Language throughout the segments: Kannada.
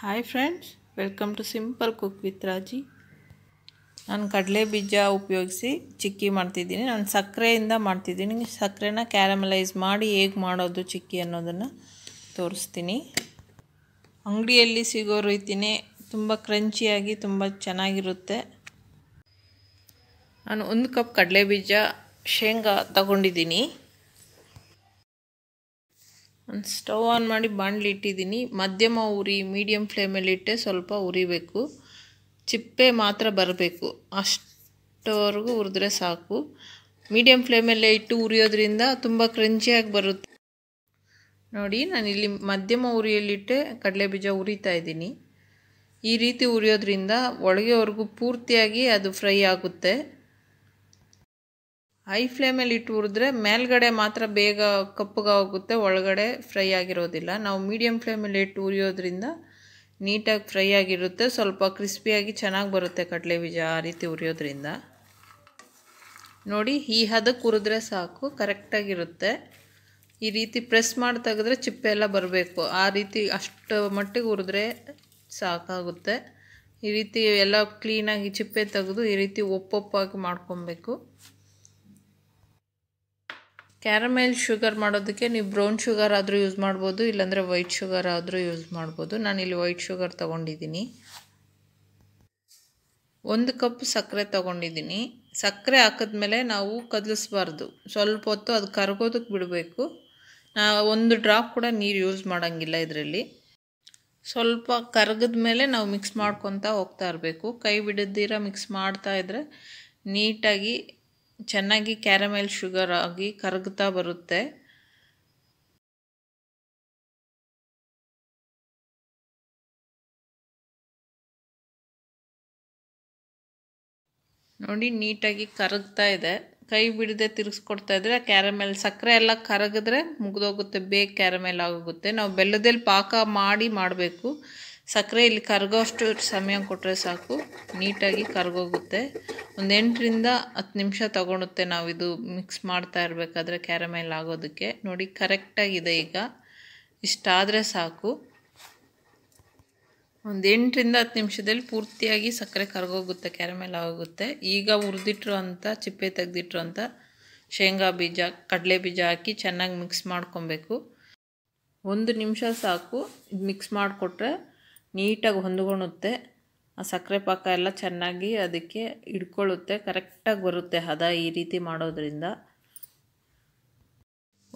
hi friends welcome to simple cook with Raji ನಾನು ಕಡಲೆ ಬೀಜ ಉಪಯೋಗಿಸಿ ಚಿಕ್ಕಿ ಮಾಡ್ತಿದ್ದೀನಿ ನಾನು ಸಕ್ಕರೆಯಿಂದ ಮಾಡ್ತಿದ್ದೀನಿ ಸಕ್ಕರೆನ ಕ್ಯಾರಮಲೈಸ್ ಮಾಡಿ ಹೇಗೆ ಮಾಡೋದು ಚಿಕ್ಕಿ ಅನ್ನೋದನ್ನು ತೋರಿಸ್ತೀನಿ ಅಂಗಡಿಯಲ್ಲಿ ಸಿಗೋ ರೀತಿಯೇ ತುಂಬ ಕ್ರಂಚಿಯಾಗಿ ತುಂಬ ಚೆನ್ನಾಗಿರುತ್ತೆ ನಾನು ಒಂದು ಕಪ್ ಕಡಲೆ ಬೀಜ ಶೇಂಗಾ ತಗೊಂಡಿದ್ದೀನಿ ಒಂದು ಸ್ಟವ್ ಆನ್ ಮಾಡಿ ಬಾಣಲಿ ಇಟ್ಟಿದ್ದೀನಿ ಮಧ್ಯಮ ಉರಿ ಮೀಡಿಯಮ್ ಇಟ್ಟೆ ಸ್ವಲ್ಪ ಉರಿಬೇಕು ಚಿಪ್ಪೆ ಮಾತ್ರ ಬರಬೇಕು ಅಷ್ಟವರೆಗೂ ಉರಿದ್ರೆ ಸಾಕು ಮೀಡಿಯಮ್ ಫ್ಲೇಮಲ್ಲೇ ಇಟ್ಟು ಉರಿಯೋದ್ರಿಂದ ತುಂಬ ಕ್ರಂಚಿಯಾಗಿ ಬರುತ್ತೆ ನೋಡಿ ನಾನು ಇಲ್ಲಿ ಮಧ್ಯಮ ಉರಿಯಲ್ಲಿಟ್ಟೆ ಬೀಜ ಉರಿತಾ ಇದ್ದೀನಿ ಈ ರೀತಿ ಉರಿಯೋದ್ರಿಂದ ಒಳಗೆವರೆಗೂ ಪೂರ್ತಿಯಾಗಿ ಅದು ಫ್ರೈ ಆಗುತ್ತೆ ಹೈ ಫ್ಲೇಮಲ್ಲಿ ಇಟ್ಟು ಹುರಿದ್ರೆ ಮೇಲ್ಗಡೆ ಮಾತ್ರ ಬೇಗ ಕಪ್ಪಗಾಗುತ್ತೆ ಒಳಗಡೆ ಫ್ರೈ ಆಗಿರೋದಿಲ್ಲ ನಾವು ಮೀಡಿಯಮ್ ಫ್ಲೇಮಲ್ಲಿ ಇಟ್ಟು ಉರಿಯೋದ್ರಿಂದ ನೀಟಾಗಿ ಫ್ರೈ ಆಗಿರುತ್ತೆ ಸ್ವಲ್ಪ ಕ್ರಿಸ್ಪಿಯಾಗಿ ಚೆನ್ನಾಗಿ ಬರುತ್ತೆ ಕಡಲೆ ಬೀಜ ಆ ರೀತಿ ಉರಿಯೋದ್ರಿಂದ ನೋಡಿ ಈ ಹದಕ್ಕೆ ಹುರಿದ್ರೆ ಸಾಕು ಕರೆಕ್ಟಾಗಿರುತ್ತೆ ಈ ರೀತಿ ಪ್ರೆಸ್ ಮಾಡಿ ತೆಗೆದ್ರೆ ಚಿಪ್ಪೆ ಎಲ್ಲ ಬರಬೇಕು ಆ ರೀತಿ ಅಷ್ಟು ಮಟ್ಟಿಗೆ ಹುರಿದ್ರೆ ಸಾಕಾಗುತ್ತೆ ಈ ರೀತಿ ಎಲ್ಲ ಕ್ಲೀನಾಗಿ ಚಿಪ್ಪೆ ತೆಗೆದು ಈ ರೀತಿ ಒಪ್ಪೊಪ್ಪಾಗಿ ಮಾಡ್ಕೊಬೇಕು ಕ್ಯಾರಮೆಲ್ ಶುಗರ್ ಮಾಡೋದಕ್ಕೆ ನೀವು ಬ್ರೌನ್ ಶುಗರ್ ಆದರೂ ಯೂಸ್ ಮಾಡ್ಬೋದು ಇಲ್ಲಾಂದರೆ ವೈಟ್ ಶುಗರ್ ಆದರೂ ಯೂಸ್ ಮಾಡ್ಬೋದು ನಾನಿಲ್ಲಿ ವೈಟ್ ಶುಗರ್ ತೊಗೊಂಡಿದ್ದೀನಿ ಒಂದು ಕಪ್ ಸಕ್ಕರೆ ತೊಗೊಂಡಿದ್ದೀನಿ ಸಕ್ಕರೆ ಹಾಕಿದ್ಮೇಲೆ ನಾವು ಕದಲಿಸ್ಬಾರ್ದು ಸ್ವಲ್ಪ ಹೊತ್ತು ಅದು ಕರಗೋದಕ್ಕೆ ಬಿಡಬೇಕು ನಾ ಒಂದು ಡ್ರಾಪ್ ಕೂಡ ನೀರು ಯೂಸ್ ಮಾಡೋಂಗಿಲ್ಲ ಇದರಲ್ಲಿ ಸ್ವಲ್ಪ ಕರಗಿದ ಮೇಲೆ ನಾವು ಮಿಕ್ಸ್ ಮಾಡ್ಕೊತಾ ಹೋಗ್ತಾ ಇರಬೇಕು ಕೈ ಬಿಡದಿರ ಮಿಕ್ಸ್ ಮಾಡ್ತಾ ಇದ್ರೆ ನೀಟಾಗಿ ಚೆನ್ನಾಗಿ ಕ್ಯಾರಮೆಲ್ ಶುಗರ್ ಆಗಿ ಕರಗ್ತಾ ಬರುತ್ತೆ ನೋಡಿ ನೀಟಾಗಿ ಕರಗ್ತಾ ಇದೆ ಕೈ ಬಿಡದೆ ತಿರುಗಿಸ್ಕೊಡ್ತಾ ಇದ್ರೆ ಕ್ಯಾರಮೆಲ್ ಸಕ್ಕರೆ ಎಲ್ಲ ಕರಗಿದ್ರೆ ಮುಗಿದೋಗುತ್ತೆ ಬೇಗ ಕ್ಯಾರಮೆಲ್ ಆಗೋಗುತ್ತೆ ನಾವು ಬೆಲ್ಲದಲ್ಲಿ ಪಾಕ ಮಾಡಿ ಮಾಡಬೇಕು ಸಕ್ಕರೆ ಇಲ್ಲಿ ಅಷ್ಟು ಸಮಯ ಕೊಟ್ಟರೆ ಸಾಕು ನೀಟಾಗಿ ಕರಗೋಗುತ್ತೆ ಒಂದು ಎಂಟರಿಂದ ಹತ್ತು ನಿಮಿಷ ತಗೊಳುತ್ತೆ ನಾವು ಇದು ಮಿಕ್ಸ್ ಮಾಡ್ತಾ ಇರಬೇಕಾದ್ರೆ ಕ್ಯಾರಮೈಲ್ ಆಗೋದಕ್ಕೆ ನೋಡಿ ಕರೆಕ್ಟಾಗಿದೆ ಈಗ ಇಷ್ಟಾದರೆ ಸಾಕು ಒಂದು ಎಂಟರಿಂದ ಹತ್ತು ನಿಮಿಷದಲ್ಲಿ ಪೂರ್ತಿಯಾಗಿ ಸಕ್ಕರೆ ಕರಗೋಗುತ್ತೆ ಕ್ಯಾರಮೆಲ್ ಆಗೋಗುತ್ತೆ ಈಗ ಹುರಿದಿಟ್ರು ಅಂತ ಚಿಪ್ಪೆ ತೆಗೆದಿಟ್ರು ಅಂತ ಶೇಂಗಾ ಬೀಜ ಕಡಲೆ ಬೀಜ ಹಾಕಿ ಚೆನ್ನಾಗಿ ಮಿಕ್ಸ್ ಮಾಡ್ಕೊಬೇಕು ಒಂದು ನಿಮಿಷ ಸಾಕು ಮಿಕ್ಸ್ ಮಾಡಿಕೊಟ್ರೆ ನೀಟಾಗಿ ಹೊಂದ್ಕೊಳುತ್ತೆ ಆ ಸಕ್ಕರೆ ಪಾಕ ಎಲ್ಲ ಚೆನ್ನಾಗಿ ಅದಕ್ಕೆ ಹಿಡ್ಕೊಳ್ಳುತ್ತೆ ಕರೆಕ್ಟಾಗಿ ಬರುತ್ತೆ ಹದ ಈ ರೀತಿ ಮಾಡೋದ್ರಿಂದ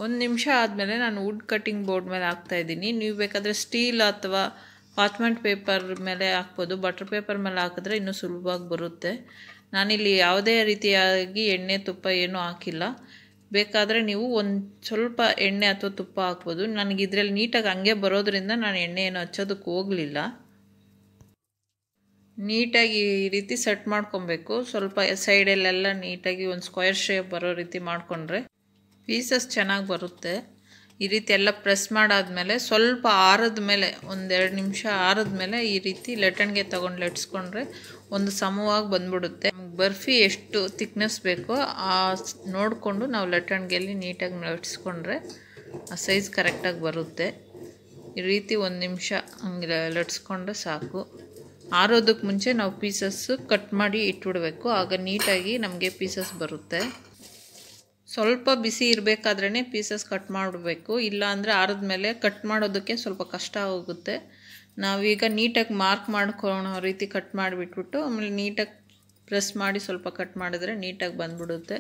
ಒಂದು ನಿಮಿಷ ಆದಮೇಲೆ ನಾನು ವುಡ್ ಕಟ್ಟಿಂಗ್ ಬೋರ್ಡ್ ಮೇಲೆ ಹಾಕ್ತಾಯಿದ್ದೀನಿ ನೀವು ಬೇಕಾದರೆ ಸ್ಟೀಲ್ ಅಥವಾ ಪಾಚ್ಮೆಂಟ್ ಪೇಪರ್ ಮೇಲೆ ಹಾಕ್ಬೋದು ಬಟರ್ ಪೇಪರ್ ಮೇಲೆ ಹಾಕಿದ್ರೆ ಇನ್ನೂ ಸುಲಭವಾಗಿ ಬರುತ್ತೆ ನಾನಿಲ್ಲಿ ಯಾವುದೇ ರೀತಿಯಾಗಿ ಎಣ್ಣೆ ತುಪ್ಪ ಏನೂ ಹಾಕಿಲ್ಲ ಬೇಕಾದರೆ ನೀವು ಒಂದು ಸ್ವಲ್ಪ ಎಣ್ಣೆ ಅಥವಾ ತುಪ್ಪ ಹಾಕ್ಬೋದು ನನಗೆ ಇದರಲ್ಲಿ ನೀಟಾಗಿ ಹಂಗೆ ಬರೋದರಿಂದ ನಾನು ಎಣ್ಣೆ ಏನು ಹಚ್ಚೋದಕ್ಕೆ ಹೋಗಲಿಲ್ಲ ನೀಟಾಗಿ ಈ ರೀತಿ ಸೆಟ್ ಮಾಡ್ಕೊಬೇಕು ಸ್ವಲ್ಪ ಸೈಡಲ್ಲೆಲ್ಲ ನೀಟಾಗಿ ಒಂದು ಸ್ಕ್ವೇರ್ ಶೇಪ್ ಬರೋ ರೀತಿ ಮಾಡಿಕೊಂಡ್ರೆ ಪೀಸಸ್ ಚೆನ್ನಾಗಿ ಬರುತ್ತೆ ಈ ರೀತಿ ಎಲ್ಲ ಪ್ರೆಸ್ ಮೇಲೆ ಸ್ವಲ್ಪ ಆರದ ಮೇಲೆ ಒಂದೆರಡು ನಿಮಿಷ ಆರದ ಮೇಲೆ ಈ ರೀತಿ ಲಟ್ಟಣಿಗೆ ತೊಗೊಂಡು ಲಟ್ಸ್ಕೊಂಡ್ರೆ ಒಂದು ಸಮವಾಗಿ ಬಂದ್ಬಿಡುತ್ತೆ ಬರ್ಫಿ ಎಷ್ಟು ತಿಕ್ನೆಸ್ ಬೇಕೋ ಆ ನೋಡಿಕೊಂಡು ನಾವು ಲಟ್ಟಣಿಗೆಯಲ್ಲಿ ನೀಟಾಗಿ ಲಟ್ಸ್ಕೊಂಡ್ರೆ ಆ ಸೈಜ್ ಕರೆಕ್ಟಾಗಿ ಬರುತ್ತೆ ಈ ರೀತಿ ಒಂದು ನಿಮಿಷ ಹಂಗೆ ಲಟ್ಸ್ಕೊಂಡ್ರೆ ಸಾಕು ಆರೋದಕ್ಕೆ ಮುಂಚೆ ನಾವು ಪೀಸಸ್ಸು ಕಟ್ ಮಾಡಿ ಇಟ್ಬಿಡಬೇಕು ಆಗ ನೀಟಾಗಿ ನಮಗೆ ಪೀಸಸ್ ಬರುತ್ತೆ ಸ್ವಲ್ಪ ಬಿಸಿ ಇರಬೇಕಾದ್ರೇ ಪೀಸಸ್ ಕಟ್ ಮಾಡಬೇಕು ಇಲ್ಲಾಂದರೆ ಆರಿದ ಮೇಲೆ ಕಟ್ ಮಾಡೋದಕ್ಕೆ ಸ್ವಲ್ಪ ಕಷ್ಟ ಹೋಗುತ್ತೆ ನಾವೀಗ ನೀಟಾಗಿ ಮಾರ್ಕ್ ಮಾಡ್ಕೊಳೋ ರೀತಿ ಕಟ್ ಮಾಡಿಬಿಟ್ಬಿಟ್ಟು ಆಮೇಲೆ ನೀಟಾಗಿ ಪ್ರೆಸ್ ಮಾಡಿ ಸ್ವಲ್ಪ ಕಟ್ ಮಾಡಿದ್ರೆ ನೀಟಾಗಿ ಬಂದ್ಬಿಡುತ್ತೆ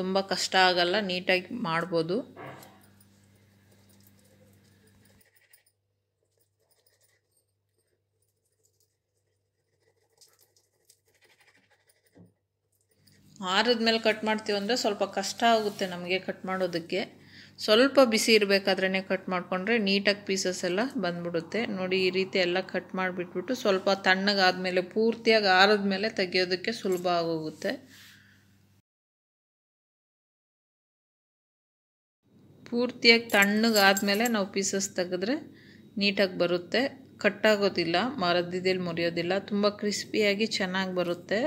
ತುಂಬ ಕಷ್ಟ ಆಗಲ್ಲ ನೀಟಾಗಿ ಮಾಡ್ಬೋದು ಆರದ ಮೇಲೆ ಕಟ್ ಮಾಡ್ತೀವಿ ಅಂದರೆ ಸ್ವಲ್ಪ ಕಷ್ಟ ಆಗುತ್ತೆ ನಮಗೆ ಕಟ್ ಮಾಡೋದಕ್ಕೆ ಸ್ವಲ್ಪ ಬಿಸಿ ಇರಬೇಕಾದ್ರೇ ಕಟ್ ಮಾಡಿಕೊಂಡ್ರೆ ನೀಟಾಗಿ ಪೀಸಸ್ ಎಲ್ಲ ಬಂದ್ಬಿಡುತ್ತೆ ನೋಡಿ ಈ ರೀತಿ ಎಲ್ಲ ಕಟ್ ಮಾಡಿಬಿಟ್ಬಿಟ್ಟು ಸ್ವಲ್ಪ ತಣ್ಣಗಾದಮೇಲೆ ಪೂರ್ತಿಯಾಗಿ ಆರದ ಮೇಲೆ ತೆಗಿಯೋದಕ್ಕೆ ಸುಲಭ ಆಗೋಗುತ್ತೆ ಪೂರ್ತಿಯಾಗಿ ಮೇಲೆ ನಾವು ಪೀಸಸ್ ತೆಗೆದ್ರೆ ನೀಟಾಗಿ ಬರುತ್ತೆ ಕಟ್ಟಾಗೋದಿಲ್ಲ ಮರದಿದಲ್ಲಿ ಮುರಿಯೋದಿಲ್ಲ ತುಂಬ ಕ್ರಿಸ್ಪಿಯಾಗಿ ಚೆನ್ನಾಗಿ ಬರುತ್ತೆ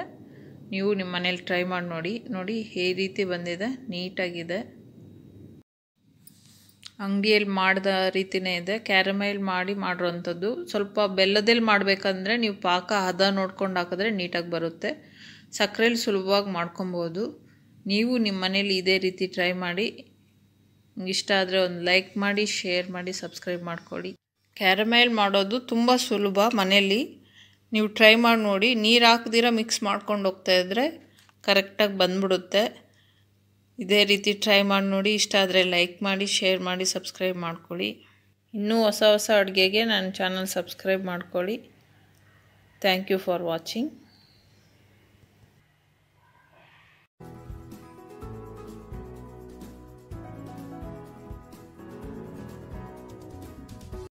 ನೀವು ನಿಮ್ಮ ಮನೇಲಿ ಟ್ರೈ ಮಾಡಿ ನೋಡಿ ನೋಡಿ ಈ ರೀತಿ ಬಂದಿದೆ ನೀಟಾಗಿದೆ ಅಂಗಡಿಯಲ್ಲಿ ಮಾಡಿದ ರೀತಿಯೇ ಇದೆ ಕ್ಯಾರಮೈಲ್ ಮಾಡಿ ಮಾಡಿರೋವಂಥದ್ದು ಸ್ವಲ್ಪ ಬೆಲ್ಲದಲ್ಲಿ ಮಾಡಬೇಕಂದ್ರೆ ನೀವು ಪಾಕ ಹದ ನೋಡ್ಕೊಂಡು ಹಾಕಿದ್ರೆ ನೀಟಾಗಿ ಬರುತ್ತೆ ಸಕ್ಕರೆಯಲ್ಲಿ ಸುಲಭವಾಗಿ ಮಾಡ್ಕೊಬೋದು ನೀವು ನಿಮ್ಮ ಮನೇಲಿ ಇದೇ ರೀತಿ ಟ್ರೈ ಮಾಡಿ ಇಷ್ಟ ಆದರೆ ಒಂದು ಲೈಕ್ ಮಾಡಿ ಶೇರ್ ಮಾಡಿ ಸಬ್ಸ್ಕ್ರೈಬ್ ಮಾಡ್ಕೊಳ್ಳಿ ಕ್ಯಾರಮೈಲ್ ಮಾಡೋದು ತುಂಬ ಸುಲಭ ಮನೇಲಿ ನೀವು ಟ್ರೈ ಮಾಡಿ ನೋಡಿ ನೀರು ಹಾಕ್ದಿರ ಮಿಕ್ಸ್ ಮಾಡ್ಕೊಂಡು ಹೋಗ್ತಾ ಇದ್ದರೆ ಕರೆಕ್ಟಾಗಿ ಬಂದ್ಬಿಡುತ್ತೆ ಇದೇ ರೀತಿ ಟ್ರೈ ಮಾಡಿ ನೋಡಿ ಇಷ್ಟ ಆದರೆ ಲೈಕ್ ಮಾಡಿ ಶೇರ್ ಮಾಡಿ ಸಬ್ಸ್ಕ್ರೈಬ್ ಮಾಡ್ಕೊಳ್ಳಿ ಇನ್ನೂ ಹೊಸ ಹೊಸ ಅಡುಗೆಗೆ ನನ್ನ ಚಾನಲ್ ಸಬ್ಸ್ಕ್ರೈಬ್ ಮಾಡ್ಕೊಳ್ಳಿ ಥ್ಯಾಂಕ್ ಯು ಫಾರ್ ವಾಚಿಂಗ್